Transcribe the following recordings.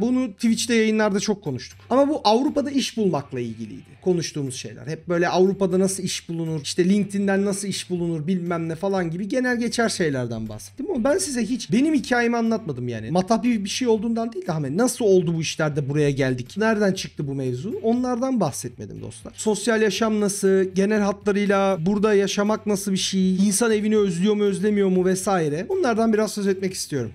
Bunu Twitch'te yayınlarda çok konuştuk. Ama bu Avrupa'da iş bulmakla ilgiliydi. Konuştuğumuz şeyler. Hep böyle Avrupa'da nasıl iş bulunur, işte LinkedIn'den nasıl iş bulunur bilmem ne falan gibi genel geçer şeylerden bahsettim. Ama ben size hiç benim hikayemi anlatmadım yani. Matah bir şey olduğundan değil de nasıl oldu bu işlerde buraya geldik? Nereden çıktı bu mevzu? Onlardan bahsetmedim dostlar. Sosyal yaşam nasıl? Genel hatlarıyla burada yaşamak nasıl bir şey? İnsan evini özlüyor mu özlemiyor mu vesaire. Bunlardan biraz söz etmek istiyorum.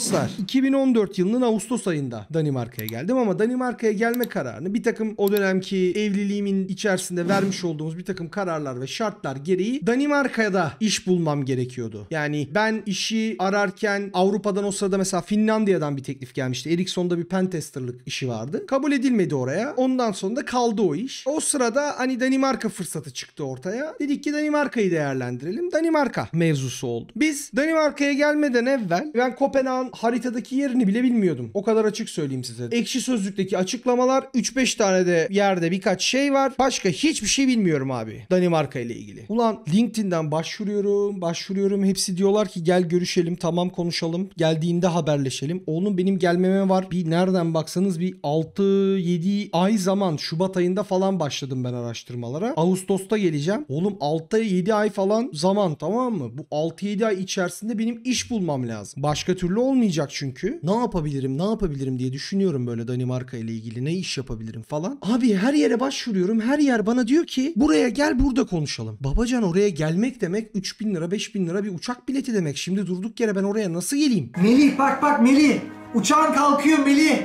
dostlar 2014 yılının Ağustos ayında Danimarka'ya geldim ama Danimarka'ya gelme kararını bir takım o dönemki evliliğimin içerisinde vermiş olduğumuz bir takım kararlar ve şartlar gereği Danimarka'da iş bulmam gerekiyordu. Yani ben işi ararken Avrupa'dan o sırada mesela Finlandiya'dan bir teklif gelmişti. Ericsson'da bir pentesterlık işi vardı. Kabul edilmedi oraya. Ondan sonra da kaldı o iş. O sırada hani Danimarka fırsatı çıktı ortaya. Dedik ki Danimarka'yı değerlendirelim. Danimarka mevzusu oldu. Biz Danimarka'ya gelmeden evvel ben Kopenhag Haritanın haritadaki yerini bile bilmiyordum. O kadar açık söyleyeyim size. Ekşi sözlükteki açıklamalar 3-5 tane de yerde birkaç şey var. Başka hiçbir şey bilmiyorum abi. Danimarka ile ilgili. Ulan LinkedIn'den başvuruyorum, başvuruyorum. Hepsi diyorlar ki gel görüşelim, tamam konuşalım. Geldiğinde haberleşelim. Oğlum benim gelmeme var. Bir nereden baksanız bir 6-7 ay zaman Şubat ayında falan başladım ben araştırmalara. Ağustos'ta geleceğim. Oğlum 6-7 ay falan zaman tamam mı? Bu 6-7 ay içerisinde benim iş bulmam lazım. Başka türlü olmayacak çünkü. Ne yapabilirim ne yapabilirim diye düşünüyorum böyle Danimarka ile ilgili ne iş yapabilirim falan. Abi her yere başvuruyorum her yer bana diyor ki buraya gel burada konuşalım. Babacan oraya gelmek demek 3000 lira 5000 lira bir uçak bileti demek. Şimdi durduk yere ben oraya nasıl geleyim? Melih bak bak Melih. Uçağın kalkıyor Melih.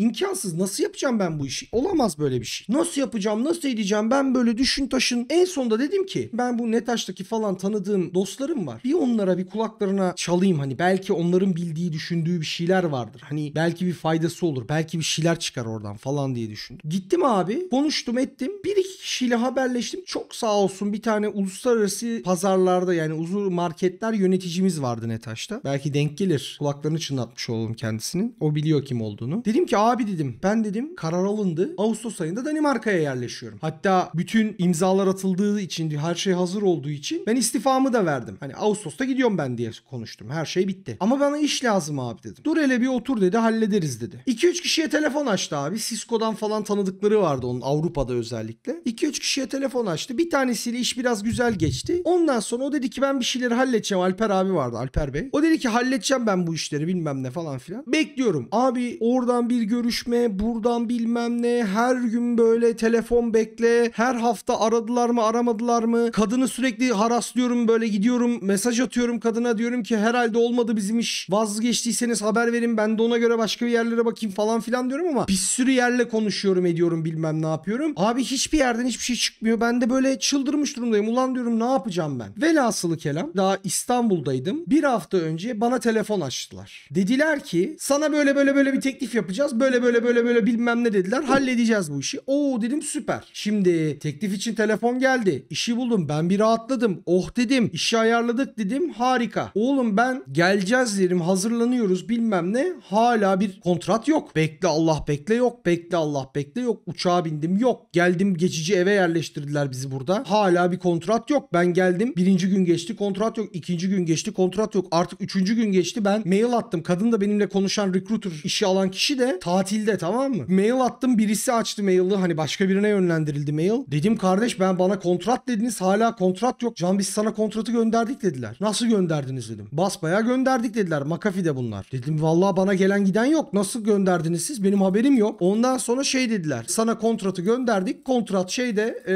İmkansız. Nasıl yapacağım ben bu işi? Olamaz böyle bir şey. Nasıl yapacağım? Nasıl edeceğim? Ben böyle düşün taşın. En sonunda dedim ki ben bu Netaş'taki falan tanıdığım dostlarım var. Bir onlara bir kulaklarına çalayım. Hani belki onların bildiği düşündüğü bir şeyler vardır. Hani belki bir faydası olur. Belki bir şeyler çıkar oradan falan diye düşündüm. Gittim abi. Konuştum ettim. Bir iki kişiyle haberleştim. Çok sağ olsun bir tane uluslararası pazarlarda yani uzun marketler yöneticimiz vardı Netaş'ta. Belki denk gelir. Kulaklarını çınlatmış olalım kendisinin. O biliyor kim olduğunu. Dedim ki abi dedim ben dedim karar alındı. Ağustos ayında Danimarka'ya yerleşiyorum. Hatta bütün imzalar atıldığı için her şey hazır olduğu için ben istifamı da verdim. Hani Ağustos'ta gidiyorum ben diye konuştum. Her şey bitti. Ama bana iş lazım abi dedim. Dur hele bir otur dedi hallederiz dedi. 2-3 kişiye telefon açtı abi. Cisco'dan falan tanıdıkları vardı onun Avrupa'da özellikle. 2-3 kişiye telefon açtı. Bir tanesiyle iş biraz güzel geçti. Ondan sonra o dedi ki ben bir şeyleri halledeceğim. Alper abi vardı Alper Bey. O dedi ki halledeceğim ben bu işleri bilmem ne falan filan. Bekliyorum. Abi oradan bir görüşme, buradan bilmem ne. Her gün böyle telefon bekle. Her hafta aradılar mı, aramadılar mı? Kadını sürekli haraslıyorum böyle gidiyorum. Mesaj atıyorum kadına diyorum ki herhalde olmadı bizim iş. Vazgeçtiyseniz haber verin. Ben de ona göre başka bir yerlere bakayım falan filan diyorum ama bir sürü yerle konuşuyorum ediyorum bilmem ne yapıyorum. Abi hiçbir yerde yerden hiçbir şey çıkmıyor. Ben de böyle çıldırmış durumdayım. Ulan diyorum ne yapacağım ben? Velhasılı kelam daha İstanbul'daydım. Bir hafta önce bana telefon açtılar. Dediler ki sana böyle böyle böyle bir teklif yapacağız. Böyle böyle böyle böyle bilmem ne dediler. Halledeceğiz bu işi. Oo dedim süper. Şimdi teklif için telefon geldi. İşi buldum. Ben bir rahatladım. Oh dedim. İşi ayarladık dedim. Harika. Oğlum ben geleceğiz dedim. Hazırlanıyoruz bilmem ne. Hala bir kontrat yok. Bekle Allah bekle yok. Bekle Allah bekle yok. Uçağa bindim yok. Geldim geçici ikinci eve yerleştirdiler bizi burada. Hala bir kontrat yok. Ben geldim. Birinci gün geçti kontrat yok. ikinci gün geçti kontrat yok. Artık üçüncü gün geçti. Ben mail attım. Kadın da benimle konuşan recruiter işi alan kişi de tatilde tamam mı? Mail attım. Birisi açtı mail'i. Hani başka birine yönlendirildi mail. Dedim kardeş ben bana kontrat dediniz. Hala kontrat yok. Can biz sana kontratı gönderdik dediler. Nasıl gönderdiniz dedim. Basbaya gönderdik dediler. Makafi de bunlar. Dedim vallahi bana gelen giden yok. Nasıl gönderdiniz siz? Benim haberim yok. Ondan sonra şey dediler. Sana kontratı gönderdik. Kontrat şey şey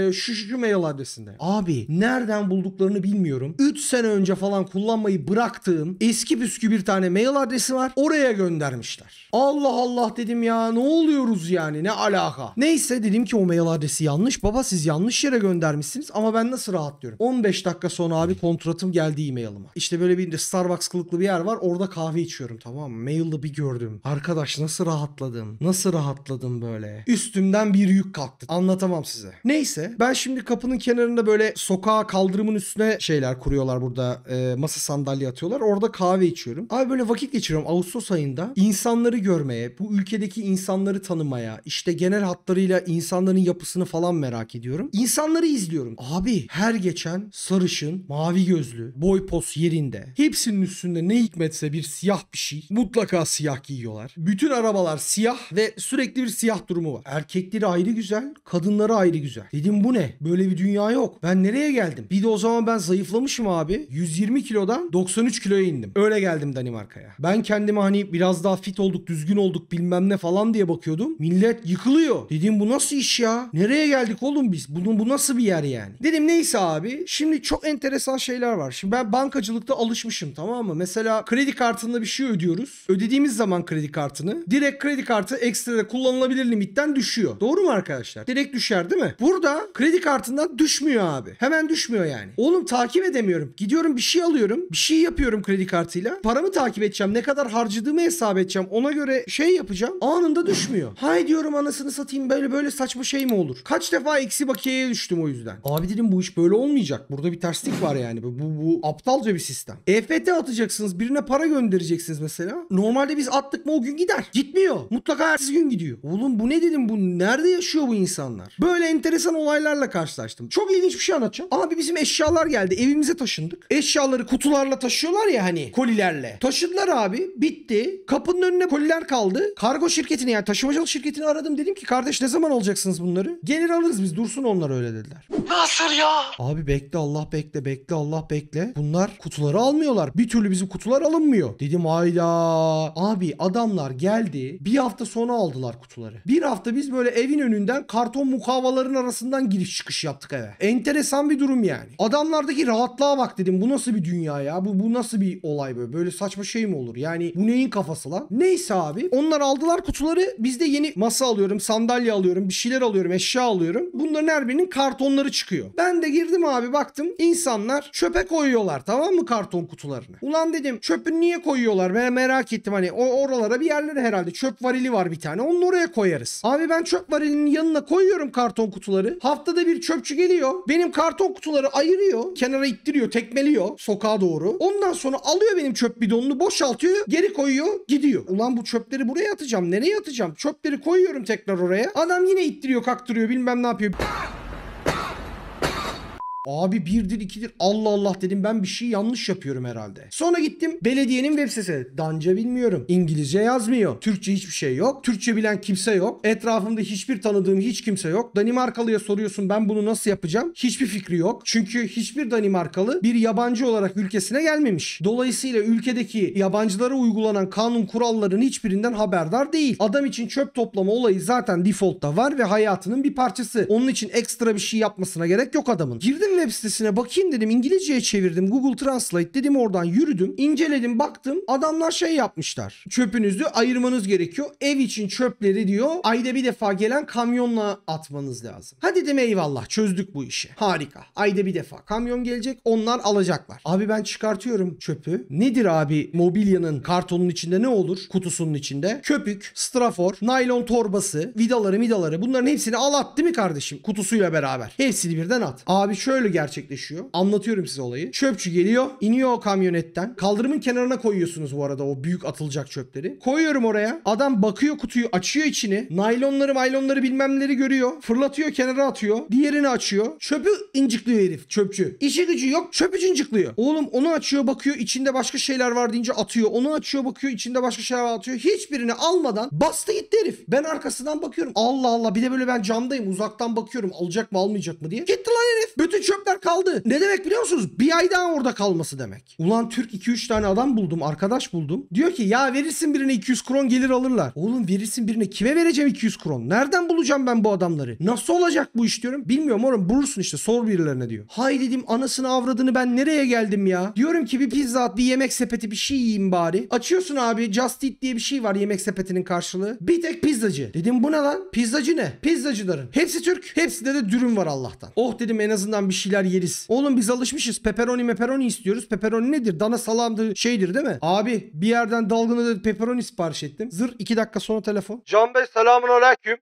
e, şu, şu mail adresinde. Abi nereden bulduklarını bilmiyorum. 3 sene önce falan kullanmayı bıraktığım eski püskü bir tane mail adresi var. Oraya göndermişler. Allah Allah dedim ya ne oluyoruz yani ne alaka. Neyse dedim ki o mail adresi yanlış. Baba siz yanlış yere göndermişsiniz ama ben nasıl rahatlıyorum. 15 dakika sonra abi kontratım geldi e-mailıma. İşte böyle bir Starbucks kılıklı bir yer var. Orada kahve içiyorum tamam mı? Mail'ı bir gördüm. Arkadaş nasıl rahatladım? Nasıl rahatladım böyle? Üstümden bir yük kalktı. Anlatamam size. Neyse ben şimdi kapının kenarında böyle sokağa kaldırımın üstüne şeyler kuruyorlar burada. E, masa sandalye atıyorlar. Orada kahve içiyorum. Abi böyle vakit geçiriyorum Ağustos ayında. insanları görmeye, bu ülkedeki insanları tanımaya, işte genel hatlarıyla insanların yapısını falan merak ediyorum. İnsanları izliyorum. Abi her geçen sarışın, mavi gözlü, boy pos yerinde. Hepsinin üstünde ne hikmetse bir siyah bir şey. Mutlaka siyah giyiyorlar. Bütün arabalar siyah ve sürekli bir siyah durumu var. Erkekleri ayrı güzel, kadınları ayrı güzel. Dedim bu ne? Böyle bir dünya yok. Ben nereye geldim? Bir de o zaman ben zayıflamışım abi. 120 kilodan 93 kiloya indim. Öyle geldim Danimarka'ya. Ben kendime hani biraz daha fit olduk, düzgün olduk bilmem ne falan diye bakıyordum. Millet yıkılıyor. Dedim bu nasıl iş ya? Nereye geldik oğlum biz? Bunun bu nasıl bir yer yani? Dedim neyse abi. Şimdi çok enteresan şeyler var. Şimdi ben bankacılıkta alışmışım tamam mı? Mesela kredi kartında bir şey ödüyoruz. Ödediğimiz zaman kredi kartını direkt kredi kartı ekstra kullanılabilir limitten düşüyor. Doğru mu arkadaşlar? Direkt düşer değil mi? Burada kredi kartından düşmüyor abi. Hemen düşmüyor yani. Oğlum takip edemiyorum. Gidiyorum bir şey alıyorum. Bir şey yapıyorum kredi kartıyla. Paramı takip edeceğim. Ne kadar harcadığımı hesap edeceğim. Ona göre şey yapacağım. Anında düşmüyor. Hay diyorum anasını satayım böyle böyle saçma şey mi olur? Kaç defa eksi bakiyeye düştüm o yüzden. Abi dedim bu iş böyle olmayacak. Burada bir terslik var yani. Bu, bu, bu aptalca bir sistem. EFT atacaksınız. Birine para göndereceksiniz mesela. Normalde biz attık mı o gün gider. Gitmiyor. Mutlaka ertesi gün gidiyor. Oğlum bu ne dedim bu? Nerede yaşıyor bu insanlar? Böyle enteresan olaylarla karşılaştım. Çok ilginç bir şey anlatacağım. Abi bizim eşyalar geldi. Evimize taşındık. Eşyaları kutularla taşıyorlar ya hani kolilerle. Taşıdılar abi. Bitti. Kapının önüne koliler kaldı. Kargo şirketini yani taşımacılık şirketini aradım. Dedim ki kardeş ne zaman alacaksınız bunları? Gelir alırız biz. Dursun onlar öyle dediler. Nasıl ya? Abi bekle Allah bekle bekle Allah bekle. Bunlar kutuları almıyorlar. Bir türlü bizim kutular alınmıyor. Dedim hayda. Abi adamlar geldi. Bir hafta sonra aldılar kutuları. Bir hafta biz böyle evin önünden karton mukavalarını duvarların arasından giriş çıkış yaptık eve. Enteresan bir durum yani. Adamlardaki rahatlığa bak dedim. Bu nasıl bir dünya ya? Bu, bu nasıl bir olay böyle? Böyle saçma şey mi olur? Yani bu neyin kafası lan? Neyse abi. Onlar aldılar kutuları. Biz de yeni masa alıyorum. Sandalye alıyorum. Bir şeyler alıyorum. Eşya alıyorum. Bunların her birinin kartonları çıkıyor. Ben de girdim abi baktım. insanlar çöpe koyuyorlar tamam mı karton kutularını? Ulan dedim çöpü niye koyuyorlar? Ben merak ettim hani o oralara bir yerlere herhalde çöp varili var bir tane. Onu oraya koyarız. Abi ben çöp varilinin yanına koyuyorum karton kutu kutuları. Haftada bir çöpçü geliyor. Benim karton kutuları ayırıyor. Kenara ittiriyor, tekmeliyor sokağa doğru. Ondan sonra alıyor benim çöp bidonunu boşaltıyor. Geri koyuyor, gidiyor. Ulan bu çöpleri buraya atacağım. Nereye atacağım? Çöpleri koyuyorum tekrar oraya. Adam yine ittiriyor, kaktırıyor, bilmem ne yapıyor. Abi birdir ikidir Allah Allah dedim ben bir şey yanlış yapıyorum herhalde. Sonra gittim belediyenin web sitesine. Danca bilmiyorum. İngilizce yazmıyor. Türkçe hiçbir şey yok. Türkçe bilen kimse yok. Etrafımda hiçbir tanıdığım hiç kimse yok. Danimarkalıya soruyorsun ben bunu nasıl yapacağım? Hiçbir fikri yok. Çünkü hiçbir Danimarkalı bir yabancı olarak ülkesine gelmemiş. Dolayısıyla ülkedeki yabancılara uygulanan kanun kurallarının hiçbirinden haberdar değil. Adam için çöp toplama olayı zaten defaultta var ve hayatının bir parçası. Onun için ekstra bir şey yapmasına gerek yok adamın. Girdim Web sitesine bakayım dedim. İngilizceye çevirdim. Google Translate dedim oradan yürüdüm. inceledim baktım. Adamlar şey yapmışlar. Çöpünüzü ayırmanız gerekiyor. Ev için çöpleri diyor. Ayda bir defa gelen kamyonla atmanız lazım. Ha dedim eyvallah çözdük bu işi. Harika. Ayda bir defa kamyon gelecek. Onlar alacaklar. Abi ben çıkartıyorum çöpü. Nedir abi mobilyanın kartonun içinde ne olur? Kutusunun içinde. Köpük, strafor, naylon torbası, vidaları midaları bunların hepsini al at değil mi kardeşim? Kutusuyla beraber. Hepsini birden at. Abi şöyle şöyle gerçekleşiyor. Anlatıyorum size olayı. Çöpçü geliyor. iniyor o kamyonetten. Kaldırımın kenarına koyuyorsunuz bu arada o büyük atılacak çöpleri. Koyuyorum oraya. Adam bakıyor kutuyu açıyor içini. Naylonları maylonları bilmemleri görüyor. Fırlatıyor kenara atıyor. Diğerini açıyor. Çöpü incikliyor herif çöpçü. İşi gücü yok çöpü incikliyor. Oğlum onu açıyor bakıyor içinde başka şeyler var deyince atıyor. Onu açıyor bakıyor içinde başka şeyler var atıyor. Hiçbirini almadan bastı gitti herif. Ben arkasından bakıyorum. Allah Allah bir de böyle ben camdayım uzaktan bakıyorum alacak mı almayacak mı diye. Gitti lan herif. Bütün çöp çöpler kaldı. Ne demek biliyor musunuz? Bir ay daha orada kalması demek. Ulan Türk 2-3 tane adam buldum. Arkadaş buldum. Diyor ki ya verirsin birine 200 kron gelir alırlar. Oğlum verirsin birine kime vereceğim 200 kron? Nereden bulacağım ben bu adamları? Nasıl olacak bu iş diyorum. Bilmiyorum oğlum bulursun işte sor birilerine diyor. Hay dedim anasını avradını ben nereye geldim ya? Diyorum ki bir pizza bir yemek sepeti bir şey yiyeyim bari. Açıyorsun abi Just Eat diye bir şey var yemek sepetinin karşılığı. Bir tek pizzacı. Dedim bu ne lan? Pizzacı ne? Pizzacıların. Hepsi Türk. Hepsinde de dürüm var Allah'tan. Oh dedim en azından bir şey şeyler yeriz. Oğlum biz alışmışız. Pepperoni meperoni istiyoruz. Pepperoni nedir? Dana salamdı şeydir değil mi? Abi bir yerden dalgın ödedi pepperoni sipariş ettim. Zır iki dakika sonra telefon. Can Bey selamun aleyküm.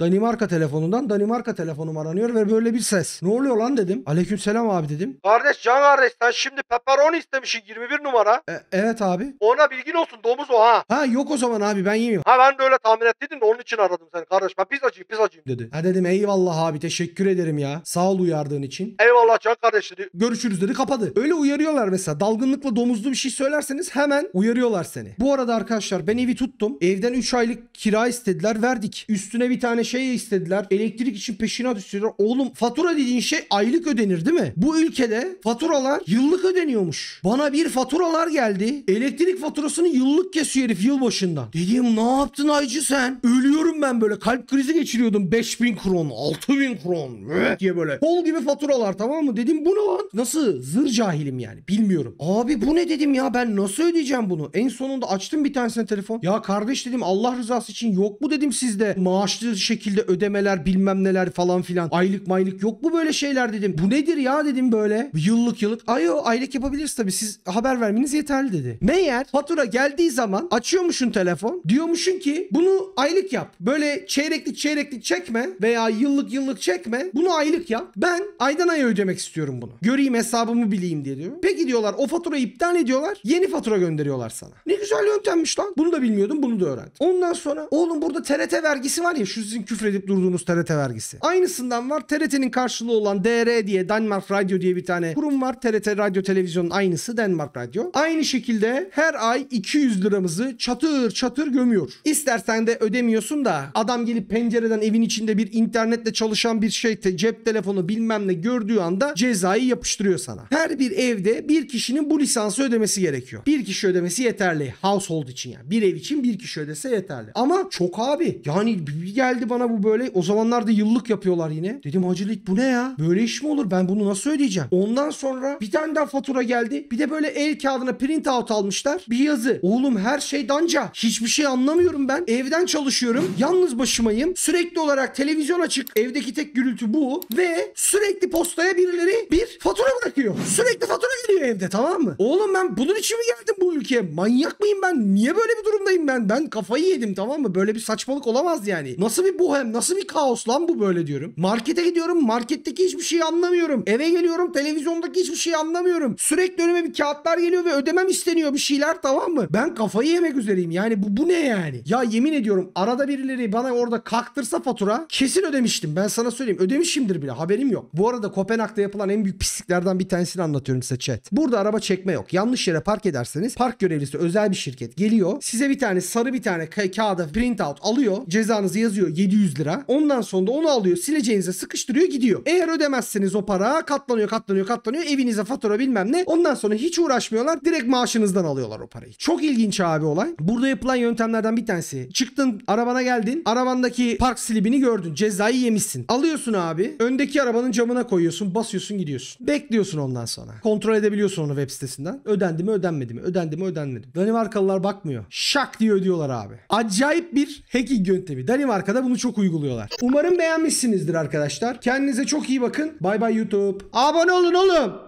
Danimarka telefonundan Danimarka telefonum aranıyor ve böyle bir ses. Ne oluyor lan dedim. Aleykümselam abi dedim. Kardeş can kardeş sen şimdi pepperoni istemişsin 21 numara. E, evet abi. Ona bilgin olsun domuz o ha. Ha yok o zaman abi ben yemiyorum. Ha ben de öyle tahmin ettiydim de onun için aradım seni kardeş. Ben pizzacıyım pizzacıyım dedi. Ha dedim eyvallah abi teşekkür ederim ya. Sağ ol uyardığın için. Eyvallah can kardeş dedi. Görüşürüz dedi kapadı. Öyle uyarıyorlar mesela. Dalgınlıkla domuzlu bir şey söylerseniz hemen uyarıyorlar seni. Bu arada arkadaşlar ben evi tuttum. Evden 3 aylık kira istediler verdik. Üstüne bir tane şey istediler. Elektrik için peşinat istediler. Oğlum fatura dediğin şey aylık ödenir değil mi? Bu ülkede faturalar yıllık ödeniyormuş. Bana bir faturalar geldi. Elektrik faturasını yıllık kesiyor herif yılbaşından. Dedim ne yaptın Aycı sen? Ölüyorum ben böyle. Kalp krizi geçiriyordum. 5000 kron, 6000 kron eh, diye böyle. Kol gibi faturalar tamam mı? Dedim bu ne lan? Nasıl? Zır cahilim yani. Bilmiyorum. Abi bu ne dedim ya ben nasıl ödeyeceğim bunu? En sonunda açtım bir tanesine telefon. Ya kardeş dedim Allah rızası için yok mu dedim sizde maaşlı şekilde şekilde ödemeler bilmem neler falan filan. Aylık maylık yok mu böyle şeyler dedim. Bu nedir ya dedim böyle. Yıllık yıllık. Ay o aylık yapabiliriz tabii siz haber vermeniz yeterli dedi. Meğer fatura geldiği zaman açıyormuşun telefon. Diyormuşun ki bunu aylık yap. Böyle çeyreklik çeyreklik çekme veya yıllık yıllık çekme. Bunu aylık yap. Ben aydan aya ödemek istiyorum bunu. Göreyim hesabımı bileyim diye diyor. Peki diyorlar o faturayı iptal ediyorlar. Yeni fatura gönderiyorlar sana. Ne güzel yöntemmiş lan. Bunu da bilmiyordum bunu da öğrendim. Ondan sonra oğlum burada TRT vergisi var ya şu sizin küfredip durduğunuz TRT vergisi. Aynısından var TRT'nin karşılığı olan DR diye Denmark Radyo diye bir tane kurum var. TRT Radyo Televizyon'un aynısı Denmark Radyo. Aynı şekilde her ay 200 liramızı çatır çatır gömüyor. İstersen de ödemiyorsun da adam gelip pencereden evin içinde bir internetle çalışan bir şey cep telefonu bilmem ne gördüğü anda cezayı yapıştırıyor sana. Her bir evde bir kişinin bu lisansı ödemesi gerekiyor. Bir kişi ödemesi yeterli. Household için yani. Bir ev için bir kişi ödese yeterli. Ama çok abi. Yani bir geldi bana bu böyle. O zamanlarda yıllık yapıyorlar yine. Dedim hacılık bu ne ya? Böyle iş mi olur? Ben bunu nasıl ödeyeceğim? Ondan sonra bir tane daha fatura geldi. Bir de böyle el kağıdına print out almışlar. Bir yazı. Oğlum her şey danca. Hiçbir şey anlamıyorum ben. Evden çalışıyorum. Yalnız başımayım. Sürekli olarak televizyon açık. Evdeki tek gürültü bu. Ve sürekli postaya birileri bir fatura bırakıyor. Sürekli fatura geliyor evde tamam mı? Oğlum ben bunun için mi geldim bu ülkeye? Manyak mıyım ben? Niye böyle bir durumdayım ben? Ben kafayı yedim tamam mı? Böyle bir saçmalık olamaz yani. Nasıl bir bohem nasıl bir kaos lan bu böyle diyorum. Markete gidiyorum marketteki hiçbir şeyi anlamıyorum. Eve geliyorum televizyondaki hiçbir şeyi anlamıyorum. Sürekli önüme bir kağıtlar geliyor ve ödemem isteniyor bir şeyler tamam mı? Ben kafayı yemek üzereyim yani bu, bu ne yani? Ya yemin ediyorum arada birileri bana orada kaktırsa fatura kesin ödemiştim ben sana söyleyeyim. Ödemişimdir bile haberim yok. Bu arada Kopenhag'da yapılan en büyük pisliklerden bir tanesini anlatıyorum size chat. Burada araba çekme yok. Yanlış yere park ederseniz park görevlisi özel bir şirket geliyor. Size bir tane sarı bir tane kağıda print out alıyor. Cezanızı yazıyor. 7 700 lira. Ondan sonra da onu alıyor sileceğinize sıkıştırıyor gidiyor. Eğer ödemezseniz o para katlanıyor katlanıyor katlanıyor evinize fatura bilmem ne. Ondan sonra hiç uğraşmıyorlar direkt maaşınızdan alıyorlar o parayı. Çok ilginç abi olay. Burada yapılan yöntemlerden bir tanesi. Çıktın arabana geldin arabandaki park silibini gördün cezayı yemişsin. Alıyorsun abi öndeki arabanın camına koyuyorsun basıyorsun gidiyorsun. Bekliyorsun ondan sonra. Kontrol edebiliyorsun onu web sitesinden. Ödendi mi ödenmedi mi ödendi mi ödenmedi mi. Danimarkalılar bakmıyor. Şak diye ödüyorlar abi. Acayip bir hacking yöntemi. Danimarka'da bunu çok uyguluyorlar. Umarım beğenmişsinizdir arkadaşlar. Kendinize çok iyi bakın. Bay bay YouTube. Abone olun oğlum.